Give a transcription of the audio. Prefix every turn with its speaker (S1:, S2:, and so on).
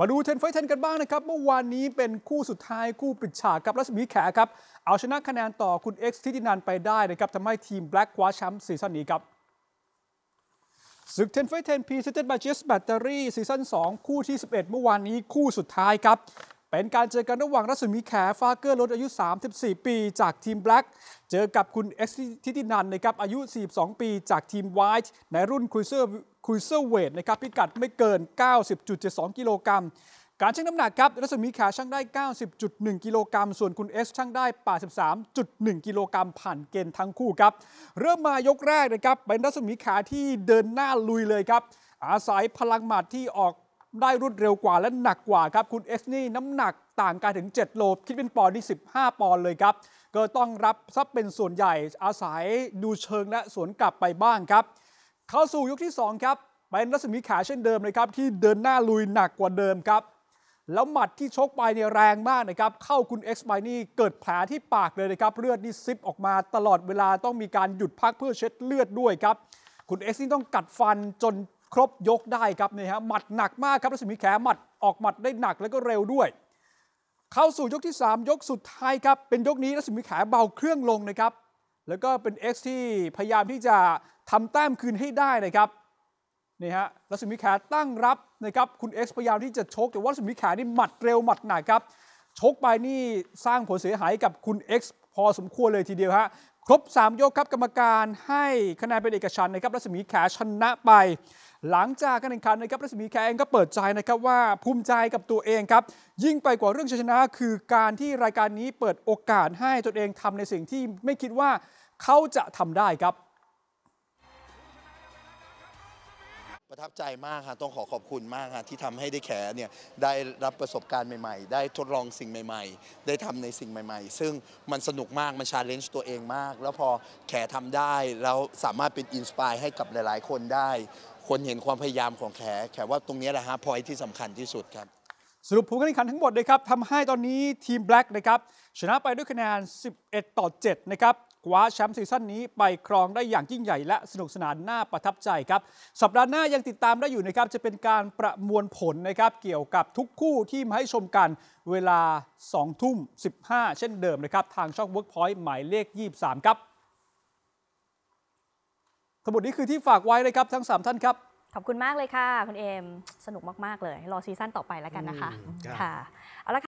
S1: มาดูเทนไฟเทนกันบ้างนะครับ เมื่อวานนี้เป็นคู่สุดท้าย คู่ปิดฉากกับรัศมีแขครับ เอาชนะคะแนนต่อคุณเอ็กซ์ทิตินันไปได้นะครับทำให้ทีมแบล็กคว้าแชมป์ซีซั่นนี้ครับศึกเทนไฟเทนพีเซตเต็ดบาเจสแบตเตอรี่ซีซั่น2 คู่ที่ 11 เมื่อวานนี้คู่สุดท้ายครับเป็นการเจอกันระหว่างรัศมีแขฟาเกอร์ลดอายุ 34 ปีจากทีมแบล็กเจอกับคุณเอ็กซ์ทิตินันนะครับอายุ 42 ปีจากทีมไวท์ในรุ่นครยเซอร์ครยเซอร์เวทนะครับพิกัดไม่เกิน 90.72 กิโลกรัมการชั่งน้ำหนักครับ รัศมีแขชั่งได้ 90.1 กิโลกรัมส่วนคุณเอสชั่งได้ 83.1 กิโลกรัมผ่านเกณฑ์ทั้งคู่ครับ เริ่มมายกแรกนะครับเป็นรัศมีแขที่เดินหน้าลุยเลยครับอาศัยพลังหมัดที่ออกได้รวดเร็วกว่าและหนักกว่าครับคุณ เอสนี่น้ำหนักต่างกันถึง 7 โลคิดเป็นปอนด์ที่15 ปอนด์เลยครับ ก็ต้องรับซับเป็นส่วนใหญ่อาศัยดูเชิงและสวน กลับไปบ้างครับเข้าสู่ยกที่2ครับเป็นรัศมีขาเช่นเดิมเลยครับที่เดินหน้าลุยหนักกว่าเดิมครับแล้วหมัดที่ชกไปเนี่ยแรงมากนะครับ เข้าคุณเอ็กซ์ไปนี่เกิดแผลที่ปากเลยนะครับเลือดนี่ซิปออกมาตลอดเวลาต้องมีการหยุดพักเพื่อเช็ดเลือดด้วยครับคุณเอ็กซ์นี่ต้องกัดฟันจนครบยกได้ครับนี่ฮะหมัดหนักมากครับรัศมีแขหมัดออกหมัดได้หนักแล้วก็เร็วด้วย เข้าสู่ยกที่ 3 ยกสุดท้ายครับ เป็นยกนี้รัศมีแขเบาเครื่องลงนะครับ แล้วก็เป็น X ที่พยายามที่จะทำแต้มคืนให้ได้นะครับนี่ฮะรัศมีแขตั้งรับนะครับคุณ X พยายามที่จะชกแต่ว่ารัศมีแขนี่หมัดเร็ว หมัดหนักครับชกไปนี่สร้างผลเสียหายกับคุณ X พอ สมควรเลยทีเดียวฮะครบ3ยกครับกรรมการให้คะแนนเป็นเอกฉันนะครับรัศมีแขชนะไป หลังจากการแข่งขันนะครับรัศมีแขเองก็เปิดใจนะครับว่าภูมิใจกับตัวเองครับยิ่งไปกว่าเรื่องชัยชนะคือการที่รายการนี้เปิดโอกาสให้ตัวเองทำในสิ่งที่ไม่คิดว่าเขาจะทำได้ครับ
S2: ประทับใจมากค่ะต้องขอขอบคุณมากค่ะที่ทำให้ได้แขเนี่ยได้รับประสบการณ์ใหม่ๆ ได้ทดลองสิ่งใหม่ๆ ได้ทำในสิ่งใหม่ ๆ ซึ่งมันสนุกมากมันชาเลนจ์ตัวเองมาก แล้วพอแขทำได้แล้วสามารถเป็นอินสปายให้กับหลายๆคนได้ คนเห็นความพยายามของแขแขว่าตรงนี้แหละฮะพอยที่สำคัญที่สุดครับสรุปผลการแข่งขันทั้งหมดนะครับทำให้ตอนนี้ทีมแบล็กนะครับชนะไปด้วยคะแนน
S1: 11ต่อ7นะครับคว้าแชมป์ซีซั่นนี้ไปครองได้อย่างยิ่งใหญ่และสนุกสนานน่าประทับใจครับ สัปดาห์หน้ายังติดตามได้อยู่นะครับ จะเป็นการประมวลผลนะครับ เกี่ยวกับทุกคู่ที่มาให้ชมกันเวลา 2 ทุ่ม 15 เช่นเดิมนะครับ ทางช่อง Workpoint หมายเลข 23 ครับทั้งหมดนี้คือที่ฝากไว้นะครับทั้ง 3 ท่านครับ ขอบคุณมากเลยค่ะคุณเอมสนุกมากๆเลยรอซีซั่นต่อไปแล้วกันนะคะค่ะเอาละ